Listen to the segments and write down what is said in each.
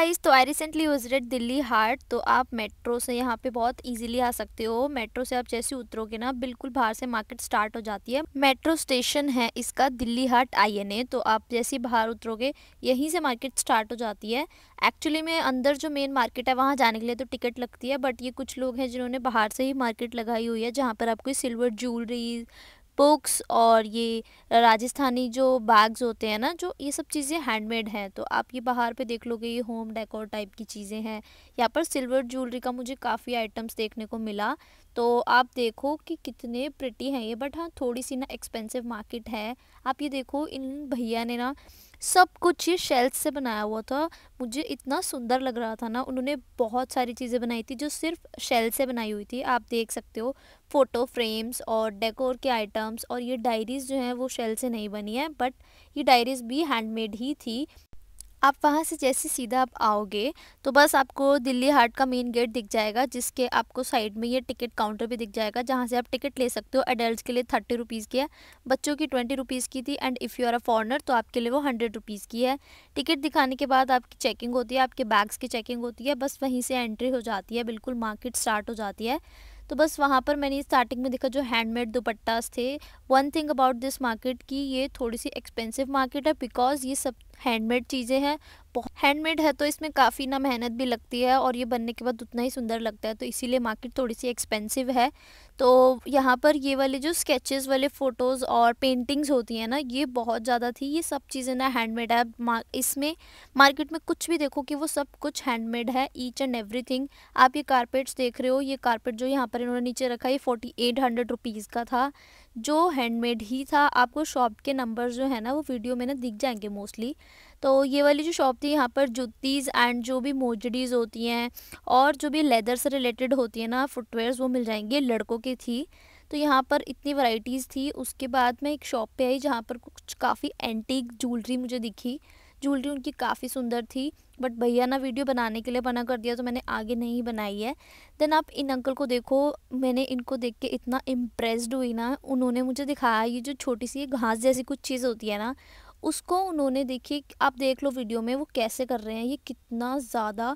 guys तो I recently visited Delhi Haat तो आप मेट्रो से यहाँ पे बहुत इजीली आ सकते हो मेट्रो से आप जैसे उतरोगे ना बिल्कुल बाहर से मार्केट स्टार्ट हो जाती है मेट्रो स्टेशन है इसका दिल्ली हार्ट आईएनए तो आप जैसे बाहर उतरोगे यहीं से मार्केट स्टार्ट हो जाती है एक्चुअली में अंदर जो मेन मार्केट है वहाँ जाने के लिए तो टिकट लगती है बट ये कुछ लोग हैं जिन्होंने बाहर से ही मार्केट लगाई हुई है जहाँ पर आपको सिल्वर ज्वेलरी बुक्स और ये राजस्थानी जो बैग्स होते हैं ना जो ये सब चीज़ें हैंडमेड हैं तो आप ये बाहर पे देख लोगे ये होम डेकोर टाइप की चीज़ें हैं यहाँ पर सिल्वर ज्वेलरी का मुझे काफ़ी आइटम्स देखने को मिला तो आप देखो कि कितने प्रिटी हैं ये बट हाँ थोड़ी सी ना एक्सपेंसिव मार्केट है आप ये देखो इन भैया ने ना सब कुछ ये शेल्स से बनाया हुआ था मुझे इतना सुंदर लग रहा था ना उन्होंने बहुत सारी चीज़ें बनाई थी जो सिर्फ शेल से बनाई हुई थी आप देख सकते हो फ़ोटो फ्रेम्स और डेकोर के आइटम्स और ये डायरीज़ जो हैं वो शेल से नहीं बनी है बट ये डायरीज़ भी हैंडमेड ही थी आप वहाँ से जैसे सीधा आप आओगे तो बस आपको दिल्ली हाट का मेन गेट दिख जाएगा जिसके आपको साइड में ये टिकट काउंटर भी दिख जाएगा जहाँ से आप टिकट ले सकते हो एडल्ट के लिए थर्टी रुपीज़ की है बच्चों की ट्वेंटी रुपीज़ की थी and if you are a foreigner तो आपके लिए वो हंड्रेड रुपीज़ की है टिकट दिखाने के बाद आपकी चेकिंग होती है आपके बैग्स की चेकिंग होती है बस वहीं से एंट्री हो जाती है बिल्कुल मार्केट स्टार्ट हो जाती है तो बस वहाँ पर मैंने स्टार्टिंग में देखा जो हैंडमेड दुपट्टास थे one thing about this market की ये थोड़ी सी एक्सपेंसिव मार्केट है बिकॉज ये सब हैंडमेड चीज़ें हैं हैंडमेड है तो इसमें काफ़ी ना मेहनत भी लगती है और ये बनने के बाद उतना ही सुंदर लगता है तो इसीलिए मार्केट थोड़ी सी एक्सपेंसिव है तो यहाँ पर ये वाले जो स्केचेस वाले फ़ोटोज़ और पेंटिंग्स होती हैं ना ये बहुत ज़्यादा थी ये सब चीज़ें ना हैंडमेड है इसमें मार्केट में कुछ भी देखो कि वो सब कुछ हैंडमेड है ईच एंड एवरी आप ये कारपेट्स देख रहे हो ये कारपेट जो यहाँ पर इन्होंने नीचे रखा ये फोर्टी एट हंड्रेड रुपीज़ का था जो हैंडमेड ही था आपको शॉप के नंबर जो है ना वो वीडियो में ना दिख जाएंगे मोस्टली तो ये वाली जो शॉप थी यहाँ पर जुत्तीज़ एंड जो भी मोजडीज़ होती हैं और जो भी लेदर से रिलेटेड होती है ना फुटवेयर वो मिल जाएंगे लड़कों की थी तो यहाँ पर इतनी वैरायटीज़ थी उसके बाद मैं एक शॉप पे आई जहाँ पर कुछ काफ़ी एंटीक ज्वेलरी मुझे दिखी ज्वेलरी उनकी काफ़ी सुंदर थी बट भैया ना वीडियो बनाने के लिए बना कर दिया तो मैंने आगे नहीं बनाई है देन आप इन अंकल को देखो मैंने इनको देख के इतना इम्प्रेस्ड हुई ना उन्होंने मुझे दिखाया ये जो छोटी सी घास जैसी कुछ चीज़ होती है ना उसको उन्होंने देखी आप देख लो वीडियो में वो कैसे कर रहे हैं ये कितना ज़्यादा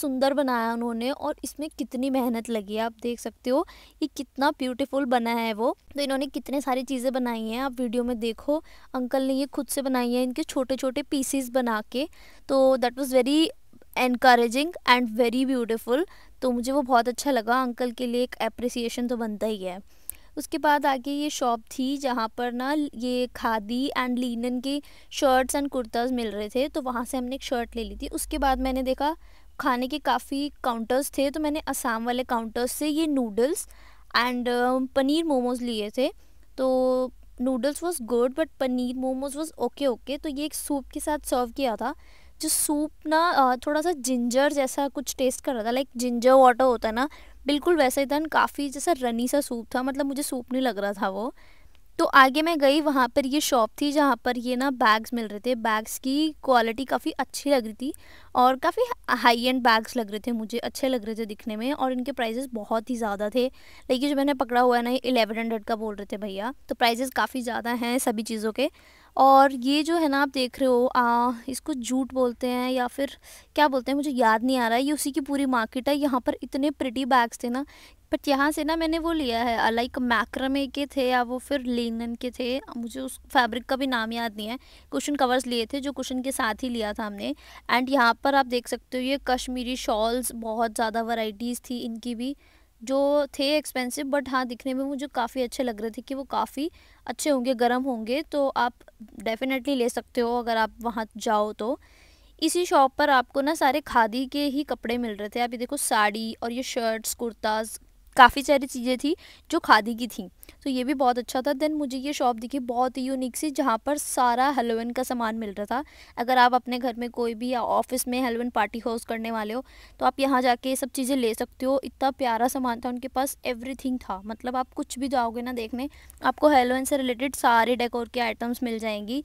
सुंदर बनाया उन्होंने और इसमें कितनी मेहनत लगी है आप देख सकते हो ये कितना ब्यूटीफुल बना है वो तो इन्होंने कितने सारी चीज़ें बनाई हैं आप वीडियो में देखो अंकल ने ये खुद से बनाई है इनके छोटे छोटे पीसीस बना के तो that was very encouraging and very beautiful तो मुझे वो बहुत अच्छा लगा अंकल के लिए एक अप्रिसिएशन तो बनता ही है उसके बाद आगे ये शॉप थी जहाँ पर ना ये खादी एंड लीनन के शर्ट्स एंड कुर्ताज मिल रहे थे तो वहाँ से हमने एक शर्ट ले ली थी उसके बाद मैंने देखा खाने के काफ़ी काउंटर्स थे तो मैंने असम वाले काउंटर्स से ये नूडल्स एंड पनीर मोमोज लिए थे तो noodles was good but paneer momos was okay okay तो ये एक सूप के साथ सर्व किया था जो सूप ना थोड़ा सा जिंजर जैसा कुछ टेस्ट कर रहा था लाइक जिंजर वाटर होता है ना बिल्कुल वैसा ही था काफ़ी जैसा रनी सा सूप था मतलब मुझे सूप नहीं लग रहा था वो तो आगे मैं गई वहाँ पर ये शॉप थी जहाँ पर ये ना बैग्स मिल रहे थे बैग्स की क्वालिटी काफ़ी अच्छी लग रही थी और काफ़ी हाई एंड बैग्स लग रहे थे मुझे अच्छे लग रहे थे दिखने में और इनके प्राइजेस बहुत ही ज़्यादा थे लेकिन जो मैंने पकड़ा हुआ है ना ये एलेवन हंड्रेड का बोल रहे थे भैया तो प्राइजेस काफ़ी ज़्यादा हैं सभी चीज़ों के और ये जो है ना आप देख रहे हो आ, इसको जूट बोलते हैं या फिर क्या बोलते हैं मुझे याद नहीं आ रहा है ये उसी की पूरी मार्केट है यहाँ पर इतने प्रिटी बैग्स थे ना बट यहाँ से ना मैंने वो लिया है लाइक मैक्रमे के थे या वो फिर लिनन के थे मुझे उस फैब्रिक का भी नाम याद नहीं है कुशन कवर्स लिए थे जो कुशन के साथ ही लिया था हमने एंड यहाँ पर आप देख सकते हो ये कश्मीरी शॉल्स बहुत ज़्यादा वराइटीज़ थी इनकी भी जो थे एक्सपेंसिव बट हाँ दिखने में मुझे काफ़ी अच्छे लग रहे थे कि वो काफ़ी अच्छे होंगे गर्म होंगे तो आप डेफिनेटली ले सकते हो अगर आप वहाँ जाओ तो इसी शॉप पर आपको ना सारे खादी के ही कपड़े मिल रहे थे आप ये देखो साड़ी और ये शर्ट्स कुर्ताज़ काफ़ी सारी चीज़ें थी जो खादी की थी तो ये भी बहुत अच्छा था देन मुझे ये शॉप दिखी बहुत ही यूनिक सी जहाँ पर सारा हेलोवन का सामान मिल रहा था अगर आप अपने घर में कोई भी ऑफिस में हेलोवन पार्टी होस्ट करने वाले हो तो आप यहाँ जाके ये सब चीज़ें ले सकते हो इतना प्यारा सामान था उनके पास एवरीथिंग था मतलब आप कुछ भी जाओगे ना देखने आपको हेलोवन से रिलेटेड सारे डेकोर के आइटम्स मिल जाएंगी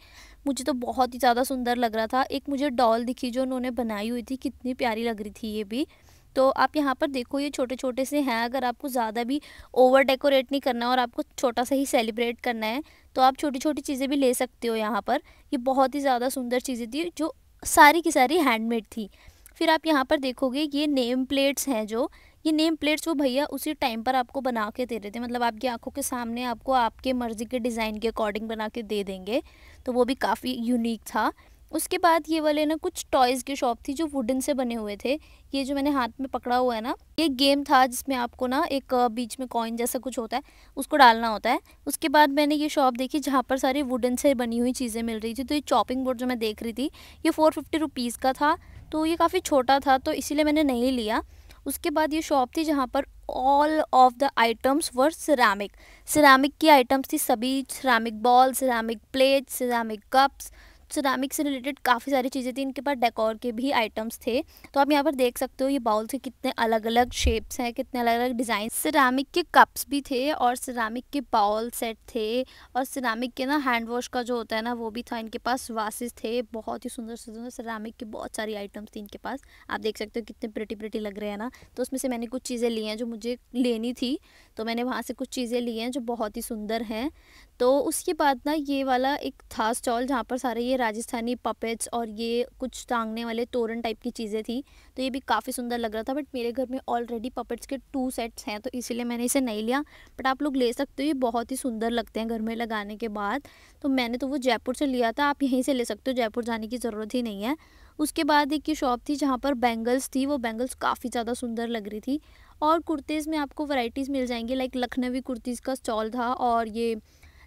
मुझे तो बहुत ही ज़्यादा सुंदर लग रहा था एक मुझे डॉल दिखी जो उन्होंने बनाई हुई थी कितनी प्यारी लग रही थी ये भी तो आप यहाँ पर देखो ये छोटे छोटे से हैं अगर आपको ज़्यादा भी ओवर डेकोरेट नहीं करना है और आपको छोटा सा ही सेलिब्रेट करना है तो आप छोटी छोटी चीज़ें भी ले सकते हो यहाँ पर ये बहुत ही ज़्यादा सुंदर चीज़ें थी जो सारी की सारी हैंडमेड थी फिर आप यहाँ पर देखोगे ये नेम प्लेट्स हैं जो ये नेम प्लेट्स वो भैया उसी टाइम पर आपको बना के दे रहे थे मतलब आपकी आंखों के सामने आपको आपके मर्ज़ी के डिज़ाइन के अकॉर्डिंग बना के दे देंगे तो वो भी काफ़ी यूनिक था उसके बाद ये वाले ना कुछ टॉयज़ की शॉप थी जो वुडन से बने हुए थे ये जो मैंने हाथ में पकड़ा हुआ है ना ये गेम था जिसमें आपको ना एक बीच में कॉइन जैसा कुछ होता है उसको डालना होता है उसके बाद मैंने ये शॉप देखी जहाँ पर सारी वुडन से बनी हुई चीज़ें मिल रही थी तो ये चॉपिंग बोर्ड जो मैं देख रही थी ये फ़ोर फिफ्टी रुपीज़ का था तो ये काफ़ी छोटा था तो इसीलिए मैंने नहीं लिया उसके बाद ये शॉप थी जहाँ पर all of the items were ceramic ceramic की आइटम्स थी सभी ceramic bowl ceramic plate ceramic cups ceramic से रिलेटेड काफ़ी सारी चीज़ें थी इनके पास डेकोर के भी आइटम्स थे तो आप यहाँ पर देख सकते हो ये बाउल के कितने अलग अलग शेप्स हैं कितने अलग अलग डिज़ाइन सिरामिक के कप्स भी थे और सिरामिक के बाउल सेट थे और सिरामिक के ना हैंड वॉश का जो होता है ना वो भी था इनके पास वासेस थे बहुत ही सुंदर सुंदर सिरामिक की बहुत सारी आइटम्स थी इनके पास आप देख सकते हो कितने प्रटी प्रटी लग रहे हैं ना तो उसमें से मैंने कुछ चीज़ें ली हैं जो मुझे लेनी थी तो मैंने वहाँ से कुछ चीज़ें ली हैं जो बहुत ही सुंदर हैं तो उसके बाद ना ये वाला एक था स्टॉल जहाँ पर सारे ये राजस्थानी पपेट्स और ये कुछ टांगने वाले तोरण टाइप की चीज़ें थी तो ये भी काफ़ी सुंदर लग रहा था बट मेरे घर में ऑलरेडी पपेट्स के टू सेट्स हैं तो इसीलिए मैंने इसे नहीं लिया बट आप लोग ले सकते हो ये बहुत ही सुंदर लगते हैं घर में लगाने के बाद तो मैंने तो वो जयपुर से लिया था आप यहीं से ले सकते हो जयपुर जाने की ज़रूरत ही नहीं है उसके बाद एक ये शॉप थी जहाँ पर बैंगल्स थी वो बैंगल्स काफ़ी ज़्यादा सुंदर लग रही थी और कुर्तीज़ में आपको वैराइटीज़ मिल जाएंगी लाइक लखनवी कुर्तीज़ का स्टॉल था और ये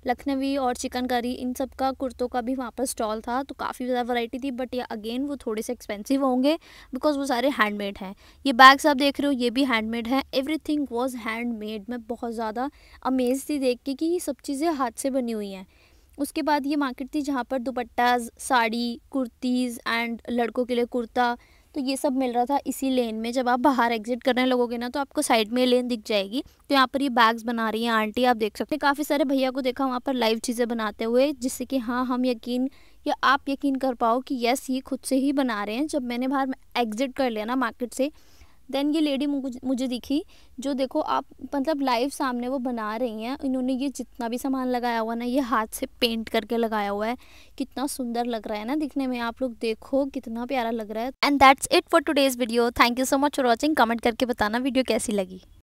लखनवी और चिकन करी इन सब का कुर्तों का भी वहाँ पर स्टॉल था तो काफ़ी ज़्यादा वैरायटी थी बट ये अगेन वो थोड़े से एक्सपेंसिव होंगे बिकॉज वो सारे हैंडमेड हैं ये बैग्स आप देख रहे हो ये भी हैंडमेड है एवरीथिंग वॉज हैंडमेड मैं बहुत ज़्यादा अमेज थी देख के कि ये सब चीज़ें हाथ से बनी हुई हैं उसके बाद ये मार्केट थी जहाँ पर दुपट्टाज साड़ी कुर्तीज़ एंड लड़कों के लिए कुर्ता तो ये सब मिल रहा था इसी लेन में जब आप बाहर एग्जिट करने लगोगे ना तो आपको साइड में लेन दिख जाएगी तो यहाँ पर ये बैग्स बना रही हैं आंटी आप देख सकते हैं काफ़ी सारे भैया को देखा वहाँ पर लाइव चीज़ें बनाते हुए जिससे कि हाँ हम यकीन या आप यकीन कर पाओ कि यस ये खुद से ही बना रहे हैं जब मैंने बाहर एग्ज़िट कर लिया ना मार्केट से देन ये लेडी मुझे दिखी जो देखो आप मतलब लाइव सामने वो बना रही हैं इन्होंने ये जितना भी सामान लगाया हुआ ना ये हाथ से पेंट करके लगाया हुआ है कितना सुंदर लग रहा है ना दिखने में आप लोग देखो कितना प्यारा लग रहा है and that's it for today's video thank you so much for watching comment करके बताना वीडियो कैसी लगी